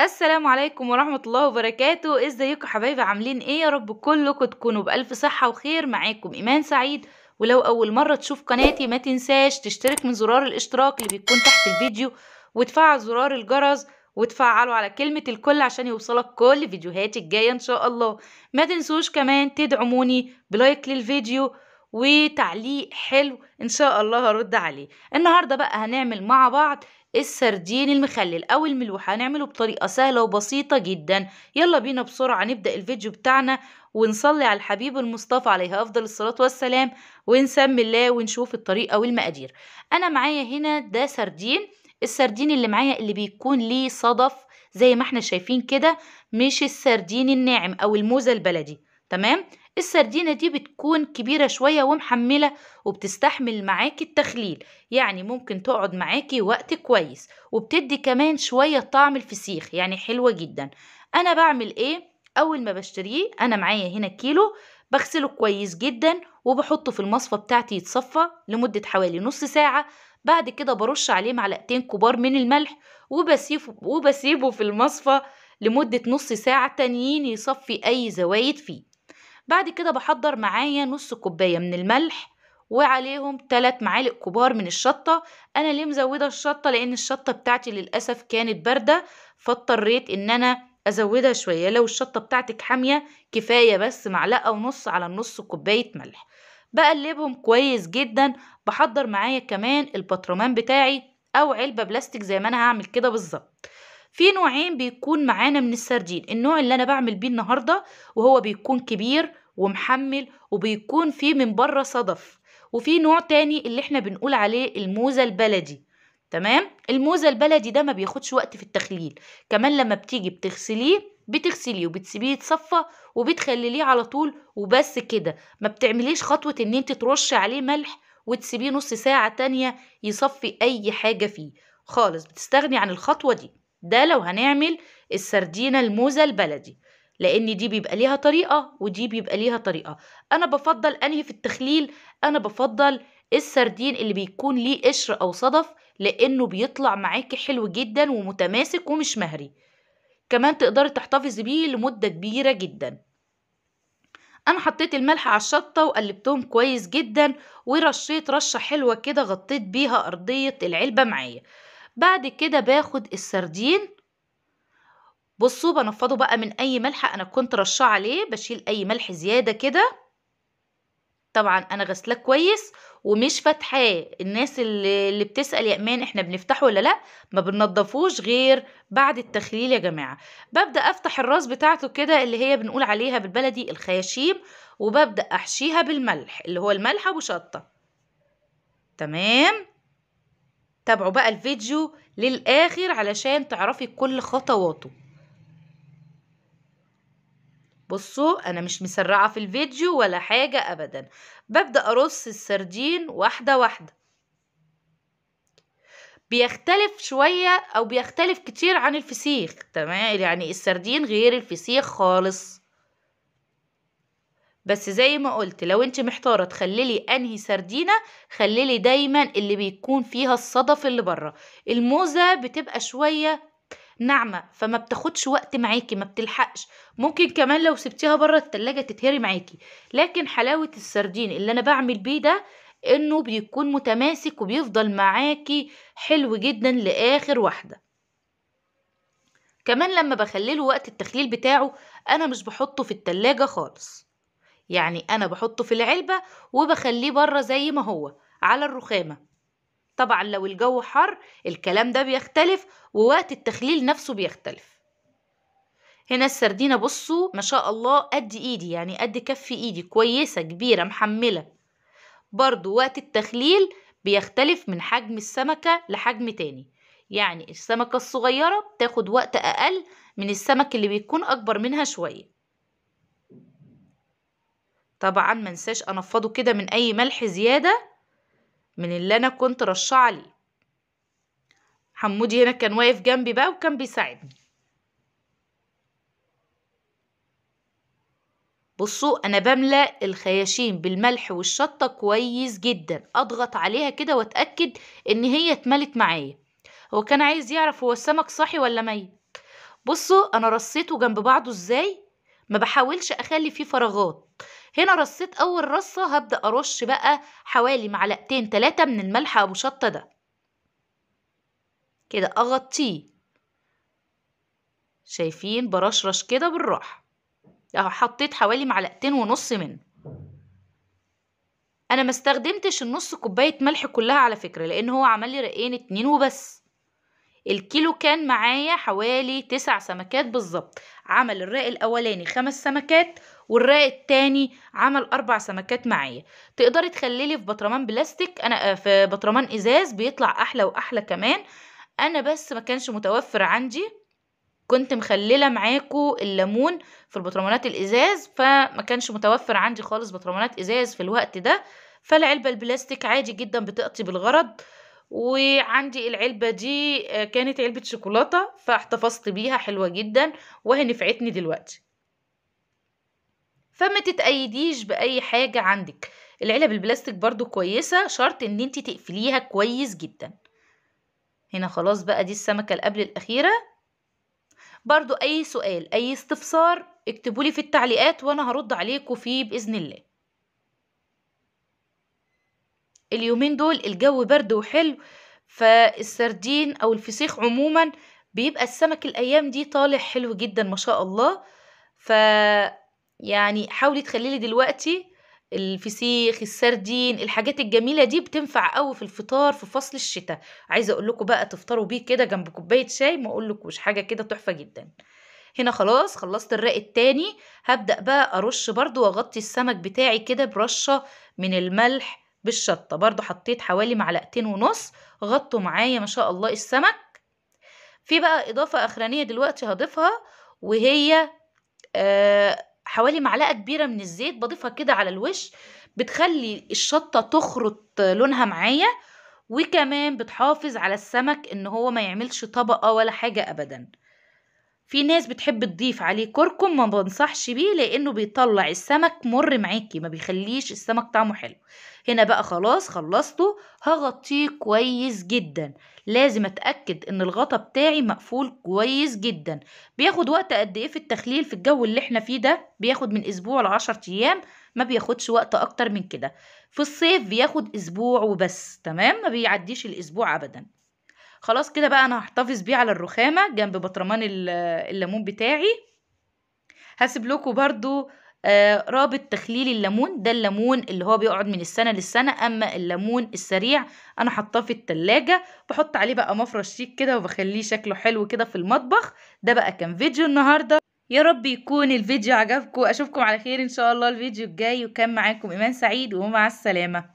السلام عليكم ورحمة الله وبركاته ازيكم حبايبي عاملين ايه يا رب كلكم تكونوا بألف صحة وخير معاكم ايمان سعيد ولو اول مرة تشوف قناتي ما تنساش تشترك من زرار الاشتراك اللي بيكون تحت الفيديو وتفعل زرار الجرس وتفعلوا على كلمة الكل عشان يوصلك كل فيديوهاتي الجاية ان شاء الله ما تنسوش كمان تدعموني بلايك للفيديو وتعليق حلو ان شاء الله هرد عليه النهارده بقى هنعمل مع بعض السردين المخلل أو الملوحة هنعمله بطريقة سهلة وبسيطة جدا يلا بينا بسرعة نبدأ الفيديو بتاعنا ونصلي على الحبيب المصطفى عليه أفضل الصلاة والسلام ونسمي الله ونشوف الطريقة والمقادير أنا معايا هنا ده سردين السردين اللي معايا اللي بيكون ليه صدف زي ما احنا شايفين كده مش السردين الناعم أو الموزة البلدي تمام السردينة دي بتكون كبيرة شوية ومحملة وبتستحمل معاكي التخليل يعني ممكن تقعد معاكي وقت كويس وبتدي كمان شوية طعم الفسيخ يعني حلوة جدا أنا بعمل إيه؟ أول ما بشتريه أنا معايا هنا كيلو بغسله كويس جدا وبحطه في المصفى بتاعتي يتصفى لمدة حوالي نص ساعة بعد كده برش عليه معلقتين كبار من الملح وبسيبه, وبسيبه في المصفى لمدة نص ساعة تانيين يصفي أي زوايد فيه بعد كده بحضر معايا نص كوباية من الملح وعليهم تلات معالق كبار من الشطة أنا ليه مزودة الشطة لأن الشطة بتاعتي للأسف كانت باردة فاضطريت إن أنا أزودها شوية لو الشطة بتاعتك حامية كفاية بس معلقة ونص على النص كوباية ملح بقلبهم كويس جدا بحضر معايا كمان البطرمان بتاعي أو علبة بلاستيك زي ما أنا هعمل كده بالظبط في نوعين بيكون معانا من السردين النوع اللي انا بعمل بيه النهارده وهو بيكون كبير ومحمل وبيكون فيه من بره صدف وفي نوع تاني اللي احنا بنقول عليه الموزة البلدي تمام الموزة البلدي ده ما بياخدش وقت في التخليل كمان لما بتيجي بتغسليه بتغسليه وبتسيبيه يتصفى وبتخلليه على طول وبس كده ما بتعمليش خطوة ان انت ترش عليه ملح وتسيبيه نص ساعة تانية يصفي اي حاجة فيه خالص بتستغني عن الخطوة دي ده لو هنعمل السردينة الموزة البلدي لان دي بيبقى ليها طريقة ودي بيبقى ليها طريقة انا بفضل انهي في التخليل انا بفضل السردين اللي بيكون ليه قشر او صدف لانه بيطلع معاكي حلو جدا ومتماسك ومش مهري كمان تقدري تحتفظي بيه لمدة كبيرة جدا انا حطيت الملح على الشطة وقلبتهم كويس جدا ورشيت رشة حلوة كده غطيت بيها ارضية العلبة معايا بعد كده باخد السردين بصوا بنفضه بقى من اي ملح انا كنت رشاه عليه بشيل اي ملح زياده كده طبعا انا غسلاه كويس ومش فاتحاه الناس اللي, اللي بتسال يا امان احنا بنفتحه ولا لا ما بننضفوش غير بعد التخليل يا جماعه ببدا افتح الراس بتاعته كده اللي هي بنقول عليها بالبلدي الخياشيم وببدا احشيها بالملح اللي هو الملح ابو شطه تمام تابعوا بقى الفيديو للآخر علشان تعرفي كل خطواته بصوا أنا مش مسرعة في الفيديو ولا حاجة أبدا ببدأ أرص السردين واحدة واحدة بيختلف شوية أو بيختلف كتير عن الفسيخ تمام يعني السردين غير الفسيخ خالص بس زي ما قلت لو انت محتاره تخللي انهي سردينه خللي دايما اللي بيكون فيها الصدف اللي بره الموزه بتبقى شويه ناعمه فما بتاخدش وقت معاكي ما بتلحقش ممكن كمان لو سبتيها بره التلاجة تتهري معاكي لكن حلاوه السردين اللي انا بعمل بيه ده انه بيكون متماسك وبيفضل معاكي حلو جدا لاخر واحده كمان لما بخلله وقت التخليل بتاعه انا مش بحطه في التلاجة خالص يعني أنا بحطه في العلبة وبخليه بره زي ما هو على الرخامة طبعا لو الجو حر الكلام ده بيختلف ووقت التخليل نفسه بيختلف هنا السردينة بصوا ما شاء الله قد ايدي يعني قد كف ايدي كويسة كبيرة محملة برضو وقت التخليل بيختلف من حجم السمكة لحجم تاني يعني السمكة الصغيرة بتاخد وقت أقل من السمك اللي بيكون أكبر منها شوية طبعا منساش انفضه كده من اي ملح زيادة من اللي انا كنت رشع لي حمودي هنا كان واقف جنبي بقى وكان بيساعدني بصوا انا بملأ الخياشيم بالملح والشطة كويس جدا اضغط عليها كده واتأكد ان هي اتملت معايا هو كان عايز يعرف هو السمك صاحي ولا ميت بصوا انا رصيته جنب بعضه ازاي ما بحاولش اخلي فيه فراغات هنا رصيت اول رصه هبدا ارش بقى حوالي معلقتين تلاتة من الملح ابو شطه ده كده اغطيه شايفين برشرش كده بالراحه اهو حطيت حوالي معلقتين ونص منه انا ما استخدمتش النص كوبايه ملح كلها على فكره لان هو عمل لي رقين اتنين وبس الكيلو كان معايا حوالي تسع سمكات بالظبط عمل الرق الاولاني خمس سمكات والراق التاني عمل أربع سمكات معايا تقدري تخللي في بطرمان بلاستيك أنا آه، في بطرمان إزاز بيطلع أحلى وأحلى كمان أنا بس ما كانش متوفر عندي كنت مخلله معاكو الليمون في البطرمانات الازاز فما كانش متوفر عندي خالص بطرمانات ازاز في الوقت ده فالعلبه البلاستيك عادي جدا بتقطي بالغرض وعندي العلبه دي آه، كانت علبه شوكولاته فاحتفظت بيها حلوه جدا وهي نفعتني دلوقتي فما تتأيديش بأي حاجة عندك العلب البلاستيك برضو كويسة شرط ان انت تقفليها كويس جدا هنا خلاص بقى دي السمكة القبل الأخيرة برضو أي سؤال أي استفسار اكتبولي في التعليقات وأنا هرد عليكم فيه بإذن الله اليومين دول الجو برد وحلو فالسردين أو الفسيخ عموما بيبقى السمك الأيام دي طالع حلو جدا ما شاء الله فا يعني حاولي تخلي لي دلوقتي الفسيخ السردين الحاجات الجميله دي بتنفع قوي في الفطار في فصل الشتاء عايزه اقول لكم بقى تفطروا بيه كده جنب كوبايه شاي ما اقولكوش حاجه كده تحفه جدا هنا خلاص خلصت الرق التاني هبدا بقى ارش برده واغطي السمك بتاعي كده برشه من الملح بالشطه برده حطيت حوالي معلقتين ونص غطوا معايا ما شاء الله السمك في بقى اضافه اخرانيه دلوقتي هضيفها وهي آه حوالي معلقة كبيرة من الزيت بضيفها كده على الوش بتخلي الشطة تخرط لونها معايا وكمان بتحافظ على السمك ان هو ما يعملش طبقة ولا حاجة ابدا في ناس بتحب تضيف عليه كركم ما بنصحش بيه لانه بيطلع السمك مر معاكي ما بيخليش السمك طعمه حلو هنا بقى خلاص خلصته هغطيه كويس جدا لازم اتاكد ان الغطا بتاعي مقفول كويس جدا بياخد وقت قد ايه في التخليل في الجو اللي احنا فيه ده بياخد من اسبوع لعشر ايام ما بياخدش وقت اكتر من كده في الصيف بياخد اسبوع وبس تمام ما بيعديش الاسبوع ابدا خلاص كده بقى انا هحتفظ بيه على الرخامه جنب بطرمان الليمون بتاعي هسيب لكم برضو آه رابط تخليل الليمون ده الليمون اللي هو بيقعد من السنه للسنه اما الليمون السريع انا حطاه في التلاجة بحط عليه بقى مفرش شيك كده وبخليه شكله حلو كده في المطبخ ده بقى كان فيديو النهارده يا رب يكون الفيديو عجبكم اشوفكم على خير ان شاء الله الفيديو الجاي وكان معاكم ايمان سعيد ومع السلامه